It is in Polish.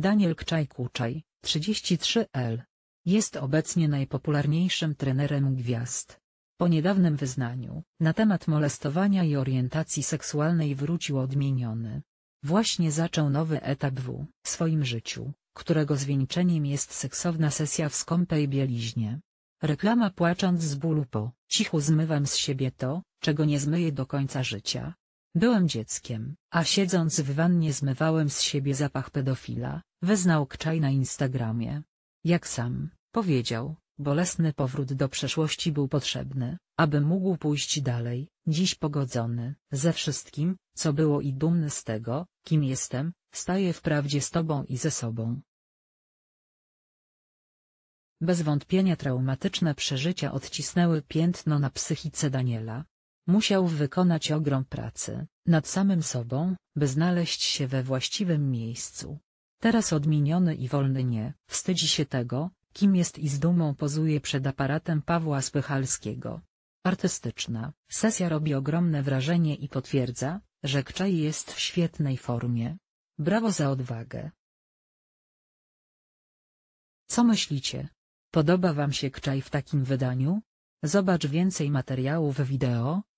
Daniel Kczaj-Kuczaj, 33L. Jest obecnie najpopularniejszym trenerem gwiazd. Po niedawnym wyznaniu, na temat molestowania i orientacji seksualnej wrócił odmieniony. Właśnie zaczął nowy etap w swoim życiu, którego zwieńczeniem jest seksowna sesja w skąpej bieliźnie. Reklama płacząc z bólu po cichu zmywam z siebie to, czego nie zmyję do końca życia. Byłem dzieckiem, a siedząc w wannie zmywałem z siebie zapach pedofila, Wyznał Kczaj na Instagramie. Jak sam powiedział, bolesny powrót do przeszłości był potrzebny, aby mógł pójść dalej, dziś pogodzony ze wszystkim, co było i dumny z tego, kim jestem, staję w prawdzie z Tobą i ze sobą. Bez wątpienia traumatyczne przeżycia odcisnęły piętno na psychice Daniela. Musiał wykonać ogrom pracy nad samym sobą, by znaleźć się we właściwym miejscu, Teraz odmieniony i wolny nie wstydzi się tego, kim jest i z dumą pozuje przed aparatem Pawła Spychalskiego. Artystyczna sesja robi ogromne wrażenie i potwierdza, że Kczaj jest w świetnej formie. Brawo za odwagę. Co myślicie? Podoba Wam się Kczaj w takim wydaniu? Zobacz więcej materiałów wideo,